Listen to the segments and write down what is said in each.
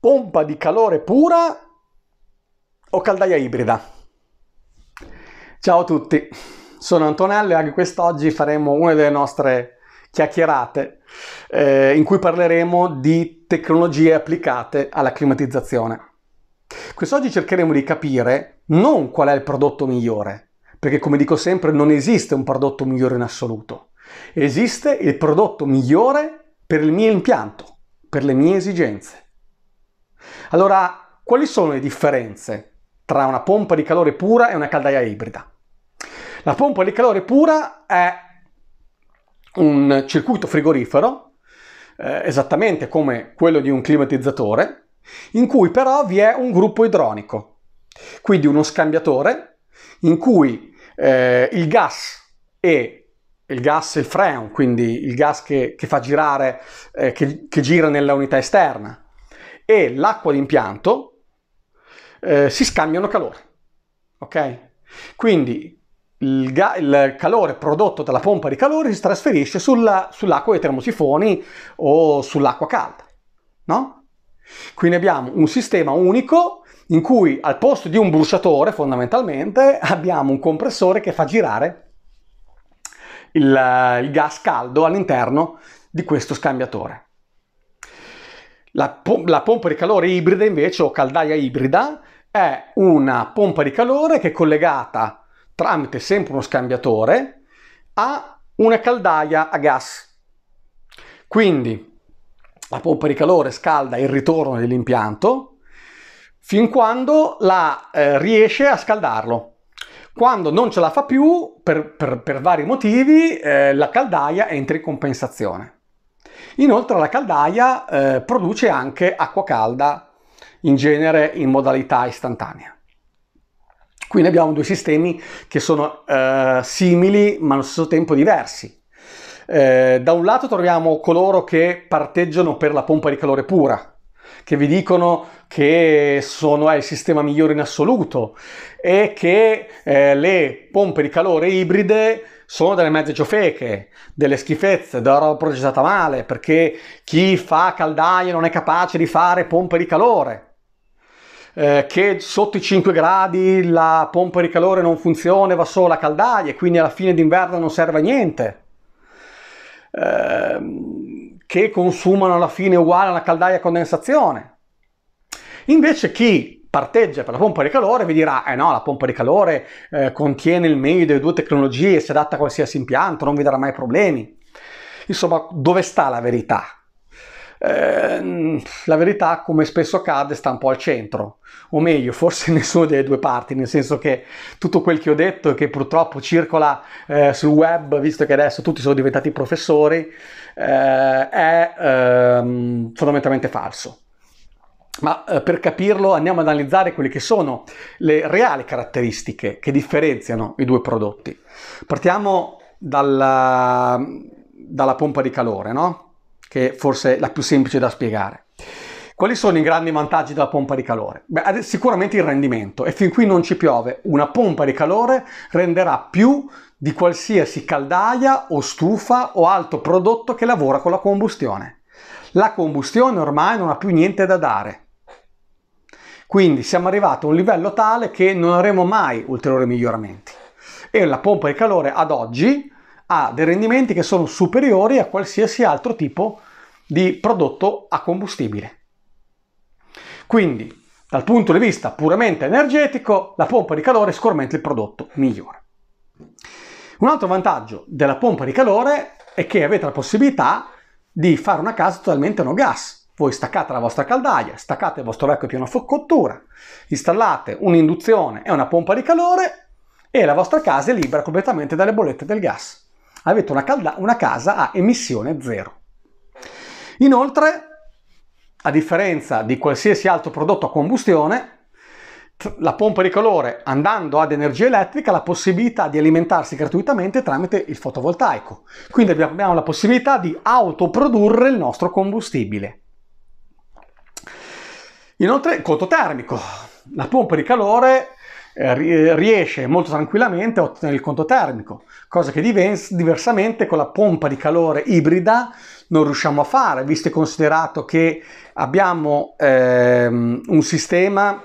pompa di calore pura o caldaia ibrida. Ciao a tutti, sono Antonello e anche quest'oggi faremo una delle nostre chiacchierate eh, in cui parleremo di tecnologie applicate alla climatizzazione. Quest'oggi cercheremo di capire non qual è il prodotto migliore, perché come dico sempre non esiste un prodotto migliore in assoluto. Esiste il prodotto migliore per il mio impianto, per le mie esigenze. Allora, quali sono le differenze tra una pompa di calore pura e una caldaia ibrida? La pompa di calore pura è un circuito frigorifero, eh, esattamente come quello di un climatizzatore, in cui però vi è un gruppo idronico, quindi uno scambiatore in cui eh, il gas e il gas, il freon, quindi il gas che, che fa girare, eh, che, che gira nella unità esterna, e l'acqua d'impianto eh, si scambiano calore. Ok? Quindi il, ga- il, calore prodotto dalla pompa di calore si trasferisce sulla, sull'acqua dei termosifoni o sull'acqua calda. No? Quindi abbiamo un sistema unico in cui al posto di un bruciatore fondamentalmente abbiamo un compressore che fa girare il, il gas caldo all'interno di questo scambiatore. La, pom- la pompa di calore ibrida invece o caldaia ibrida è una pompa di calore che è collegata tramite sempre uno scambiatore a una caldaia a gas. Quindi la pompa di calore scalda il ritorno dell'impianto fin quando la, eh, riesce a scaldarlo. Quando non ce la fa più, per, per, per vari motivi, eh, la caldaia entra in compensazione. Inoltre la caldaia eh, produce anche acqua calda, in genere in modalità istantanea. Qui ne abbiamo due sistemi che sono eh, simili ma allo stesso tempo diversi. Eh, da un lato troviamo coloro che parteggiano per la pompa di calore pura, che vi dicono che sono, è il sistema migliore in assoluto e che eh, le pompe di calore ibride sono delle mezze ciofeche, delle schifezze, della roba processata male, perché chi fa caldaie non è capace di fare pompe di calore, eh, che sotto i 5 gradi la pompa di calore non funziona, va solo a caldaie, quindi alla fine d'inverno non serve a niente. Eh, che consumano alla fine uguale a una caldaia a condensazione. Invece chi parteggia per la pompa di calore vi dirà eh no la pompa di calore eh, contiene il meglio delle due tecnologie si adatta a qualsiasi impianto non vi darà mai problemi insomma dove sta la verità eh, la verità come spesso accade sta un po' al centro o meglio forse nessuna delle due parti nel senso che tutto quel che ho detto e che purtroppo circola eh, sul web visto che adesso tutti sono diventati professori eh, è ehm, fondamentalmente falso ma eh, per capirlo andiamo ad analizzare quelle che sono le reali caratteristiche che differenziano i due prodotti. Partiamo dalla, dalla pompa di calore, no? che forse è la più semplice da spiegare. Quali sono i grandi vantaggi della pompa di calore? Beh, sicuramente il rendimento e fin qui non ci piove. Una pompa di calore renderà più di qualsiasi caldaia o stufa o altro prodotto che lavora con la combustione. La combustione ormai non ha più niente da dare. Quindi siamo arrivati a un livello tale che non avremo mai ulteriori miglioramenti. E la pompa di calore ad oggi ha dei rendimenti che sono superiori a qualsiasi altro tipo di prodotto a combustibile. Quindi, dal punto di vista puramente energetico, la pompa di calore è sicuramente il prodotto migliore. Un altro vantaggio della pompa di calore è che avete la possibilità di fare una casa totalmente no gas, voi staccate la vostra caldaia, staccate il vostro vecchio piano cottura, installate un'induzione e una pompa di calore e la vostra casa è libera completamente dalle bollette del gas. Avete una, calda- una casa a emissione zero. Inoltre, a differenza di qualsiasi altro prodotto a combustione, la pompa di calore andando ad energia elettrica ha la possibilità di alimentarsi gratuitamente tramite il fotovoltaico. Quindi abbiamo la possibilità di autoprodurre il nostro combustibile. Inoltre, conto termico. La pompa di calore eh, riesce molto tranquillamente a ottenere il conto termico, cosa che diversamente con la pompa di calore ibrida non riusciamo a fare, visto e considerato che abbiamo ehm, un sistema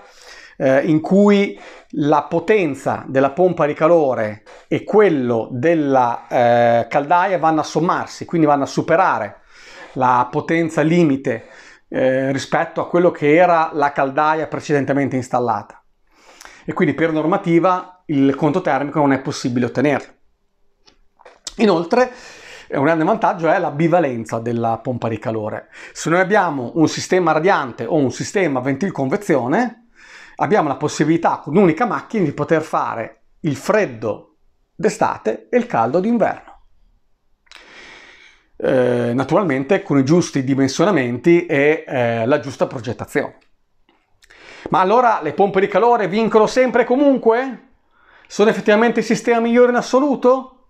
eh, in cui la potenza della pompa di calore e quello della eh, caldaia vanno a sommarsi, quindi vanno a superare la potenza limite eh, rispetto a quello che era la caldaia precedentemente installata e quindi per normativa il conto termico non è possibile ottenerlo. Inoltre eh, un grande vantaggio è la bivalenza della pompa di calore. Se noi abbiamo un sistema radiante o un sistema ventilconvezione, abbiamo la possibilità con un'unica macchina di poter fare il freddo d'estate e il caldo d'inverno. Eh, naturalmente con i giusti dimensionamenti e eh, la giusta progettazione. Ma allora le pompe di calore vincono sempre e comunque? Sono effettivamente il sistema migliore in assoluto?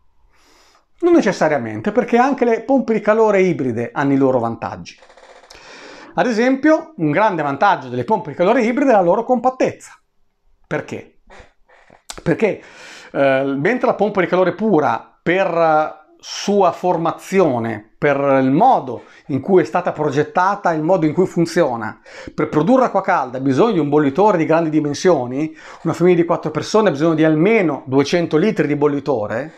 Non necessariamente, perché anche le pompe di calore ibride hanno i loro vantaggi. Ad esempio, un grande vantaggio delle pompe di calore ibride è la loro compattezza. Perché? Perché eh, mentre la pompa di calore pura per sua formazione, per il modo in cui è stata progettata, il modo in cui funziona. Per produrre acqua calda ha bisogno di un bollitore di grandi dimensioni, una famiglia di quattro persone ha bisogno di almeno 200 litri di bollitore,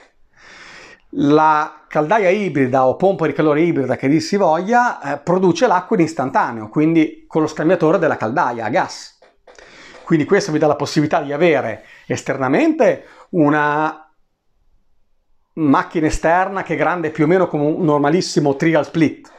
la caldaia ibrida o pompa di calore ibrida che dir si voglia eh, produce l'acqua in istantaneo, quindi con lo scambiatore della caldaia a gas. Quindi questo vi dà la possibilità di avere esternamente una macchina esterna che è grande più o meno come un normalissimo trial split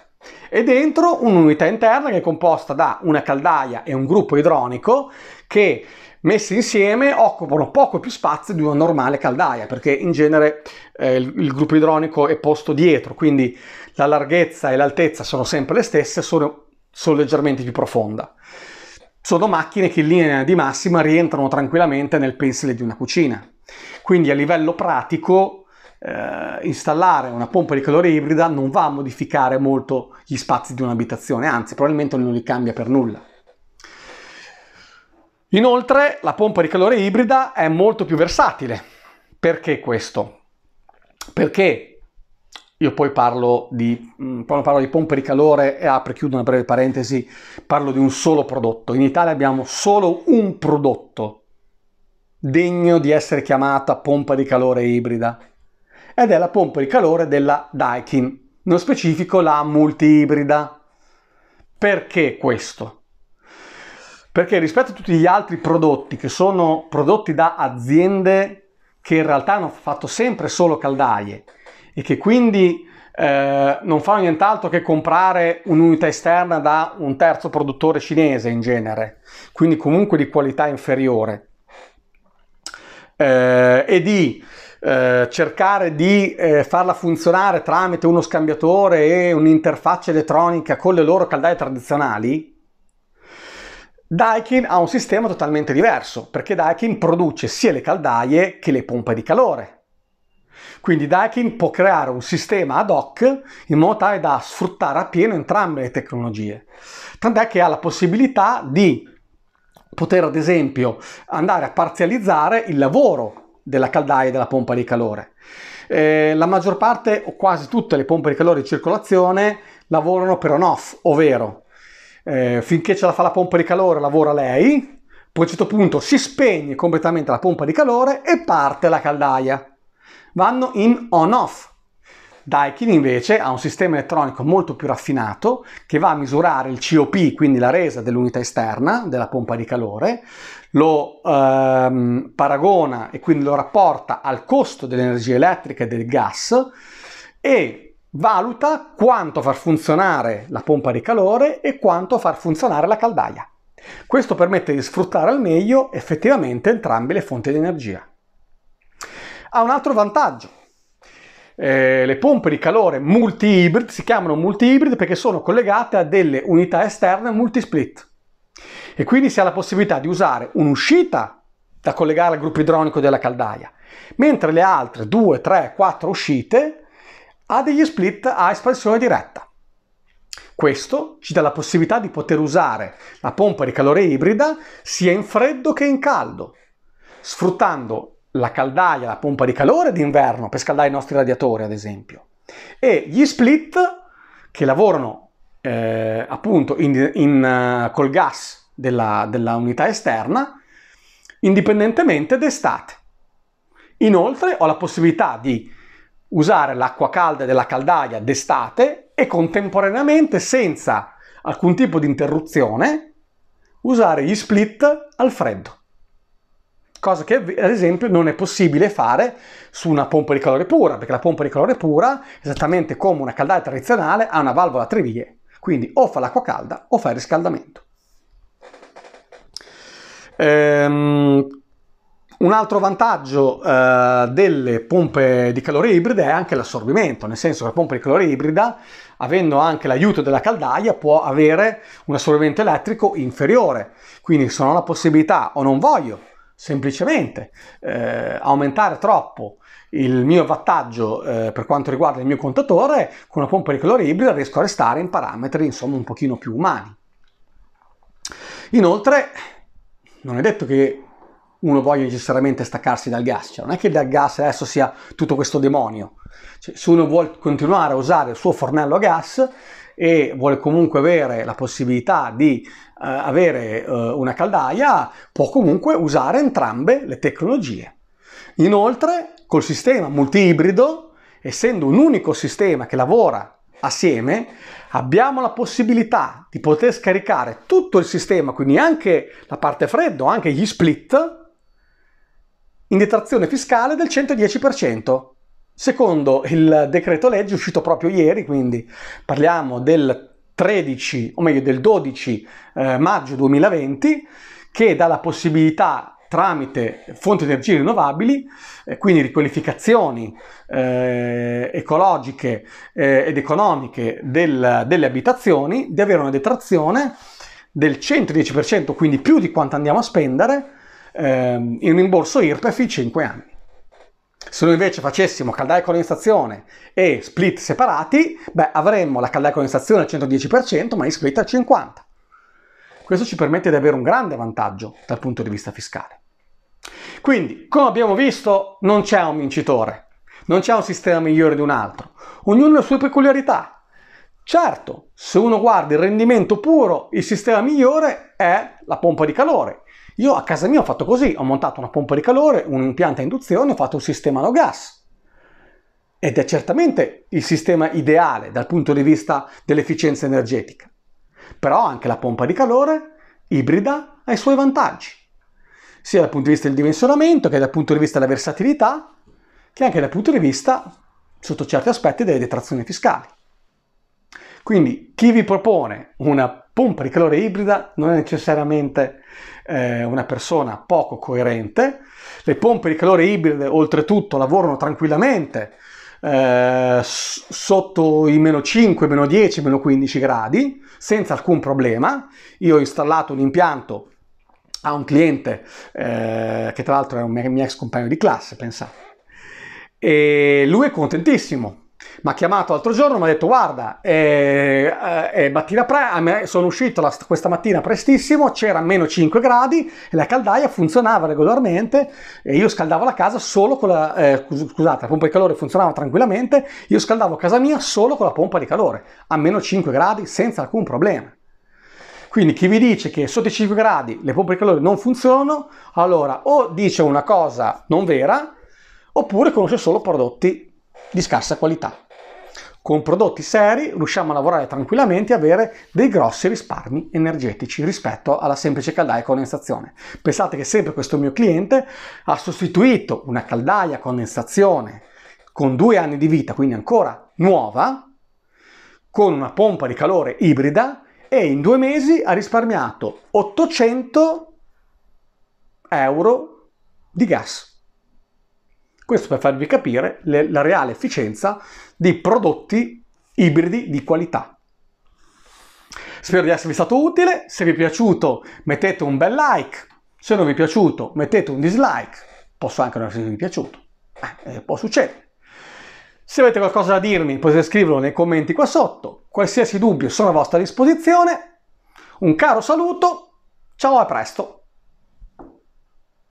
e dentro un'unità interna che è composta da una caldaia e un gruppo idronico che messi insieme occupano poco più spazio di una normale caldaia perché in genere eh, il, il, gruppo idronico è posto dietro quindi la larghezza e l'altezza sono sempre le stesse sono, sono leggermente più profonda sono macchine che in linea di massima rientrano tranquillamente nel pensile di una cucina quindi a livello pratico eh, installare una pompa di calore ibrida non va a modificare molto gli spazi di un'abitazione, anzi probabilmente non li cambia per nulla. Inoltre la pompa di calore ibrida è molto più versatile. Perché questo? Perché io poi parlo di, mm, quando parlo di pompe di calore e apro e chiudo una breve parentesi, parlo di un solo prodotto. In Italia abbiamo solo un prodotto degno di essere chiamata pompa di calore ibrida ed è la pompa di calore della Daikin, non specifico la multiibrida. Perché questo? Perché rispetto a tutti gli altri prodotti che sono prodotti da aziende che in realtà hanno fatto sempre solo caldaie e che quindi eh, non fanno nient'altro che comprare un'unità esterna da un terzo produttore cinese in genere, quindi comunque di qualità inferiore, eh, e di eh, cercare di eh, farla funzionare tramite uno scambiatore e un'interfaccia elettronica con le loro caldaie tradizionali, Daikin ha un sistema totalmente diverso, perché Daikin produce sia le caldaie che le pompe di calore. Quindi Daikin può creare un sistema ad hoc in modo tale da sfruttare appieno entrambe le tecnologie. Tant'è che ha la possibilità di poter, ad esempio, andare a parzializzare il lavoro della caldaia e della pompa di calore. Eh, la maggior parte o quasi tutte le pompe di calore in circolazione lavorano per on-off, ovvero eh, finché ce la fa la pompa di calore lavora lei, poi a un certo punto si spegne completamente la pompa di calore e parte la caldaia. Vanno in on-off, Daikin invece ha un sistema elettronico molto più raffinato che va a misurare il COP, quindi la resa dell'unità esterna della pompa di calore, lo ehm, paragona e quindi lo rapporta al costo dell'energia elettrica e del gas e valuta quanto far funzionare la pompa di calore e quanto far funzionare la caldaia. Questo permette di sfruttare al meglio effettivamente entrambe le fonti di energia. Ha un altro vantaggio, eh, le pompe di calore multi-hybrid si chiamano multi-hybrid perché sono collegate a delle unità esterne multi-split e quindi si ha la possibilità di usare un'uscita da collegare al gruppo idronico della caldaia, mentre le altre 2, 3, 4 uscite ha degli split a espansione diretta. Questo ci dà la possibilità di poter usare la pompa di calore ibrida sia in freddo che in caldo, sfruttando la caldaia, la pompa di calore d'inverno per scaldare i nostri radiatori, ad esempio, e gli split che lavorano eh, appunto in, in, uh, col gas della, della unità esterna indipendentemente d'estate. Inoltre ho la possibilità di usare l'acqua calda della caldaia d'estate e contemporaneamente senza alcun tipo di interruzione usare gli split al freddo cosa che ad esempio non è possibile fare su una pompa di calore pura, perché la pompa di calore pura, esattamente come una caldaia tradizionale, ha una valvola a tre vie, quindi o fa l'acqua calda o fa il riscaldamento. Ehm, un altro vantaggio eh, delle pompe di calore ibride è anche l'assorbimento, nel senso che la pompa di calore ibrida, avendo anche l'aiuto della caldaia, può avere un assorbimento elettrico inferiore. Quindi se non ho la possibilità o non voglio semplicemente eh, aumentare troppo il mio wattaggio eh, per quanto riguarda il mio contatore con una pompa di calore ibrida riesco a restare in parametri insomma un pochino più umani inoltre non è detto che uno voglia necessariamente staccarsi dal gas, cioè non è che dal gas adesso sia tutto questo demonio. Cioè, se uno vuole continuare a usare il suo fornello a gas, e vuole comunque avere la possibilità di eh, avere eh, una caldaia, può comunque usare entrambe le tecnologie. Inoltre, col sistema multi-ibrido, essendo un unico sistema che lavora assieme, abbiamo la possibilità di poter scaricare tutto il sistema, quindi anche la parte freddo, anche gli split, in detrazione fiscale del 110%. Secondo il decreto legge uscito proprio ieri, quindi parliamo del 13, o meglio del 12 eh, maggio 2020, che dà la possibilità tramite fonti di energie rinnovabili, eh, quindi riqualificazioni eh, ecologiche eh, ed economiche del, delle abitazioni, di avere una detrazione del 110%, quindi più di quanto andiamo a spendere, ehm, in rimborso IRPEF in 5 anni. Se noi invece facessimo caldaia e condensazione e split separati, beh, avremmo la caldaia e condensazione al 110%, ma gli split al 50%. Questo ci permette di avere un grande vantaggio dal punto di vista fiscale. Quindi, come abbiamo visto, non c'è un vincitore, non c'è un sistema migliore di un altro, ognuno ha le sue peculiarità, Certo, se uno guarda il rendimento puro, il sistema migliore è la pompa di calore. Io a casa mia ho fatto così, ho montato una pompa di calore, un impianto a induzione, ho fatto un sistema no gas. Ed è certamente il sistema ideale dal punto di vista dell'efficienza energetica. Però anche la pompa di calore ibrida ha i suoi vantaggi, sia dal punto di vista del dimensionamento che dal punto di vista della versatilità, che anche dal punto di vista, sotto certi aspetti, delle detrazioni fiscali. Quindi chi vi propone una pompa di calore ibrida non è necessariamente eh, una persona poco coerente. Le pompe di calore ibride oltretutto lavorano tranquillamente eh, sotto i meno 5, meno 10, meno 15 gradi senza alcun problema. Io ho installato un impianto a un cliente eh, che tra l'altro è un mio ex compagno di classe, pensate. E lui è contentissimo mi ha chiamato l'altro giorno, mi ha detto guarda, è, eh, eh, è mattina pre, sono uscito la, questa mattina prestissimo, c'era meno 5 gradi e la caldaia funzionava regolarmente e io scaldavo la casa solo con la, eh, scusate, la pompa di calore funzionava tranquillamente, io scaldavo casa mia solo con la pompa di calore, a meno 5 gradi senza alcun problema. Quindi chi vi dice che sotto i 5 gradi le pompe di calore non funzionano, allora o dice una cosa non vera oppure conosce solo prodotti di scarsa qualità. Con prodotti seri riusciamo a lavorare tranquillamente e avere dei grossi risparmi energetici rispetto alla semplice caldaia a condensazione. Pensate che sempre questo mio cliente ha sostituito una caldaia a condensazione con due anni di vita, quindi ancora nuova, con una pompa di calore ibrida e in due mesi ha risparmiato 800 euro di gas. Questo per farvi capire le, la reale efficienza di prodotti ibridi di qualità. Spero di esservi stato utile, se vi è piaciuto mettete un bel like, se non vi è piaciuto mettete un dislike, posso anche non esservi piaciuto, eh, eh può succedere. Se avete qualcosa da dirmi potete scriverlo nei commenti qua sotto, qualsiasi dubbio sono a vostra disposizione, un caro saluto, ciao e a presto!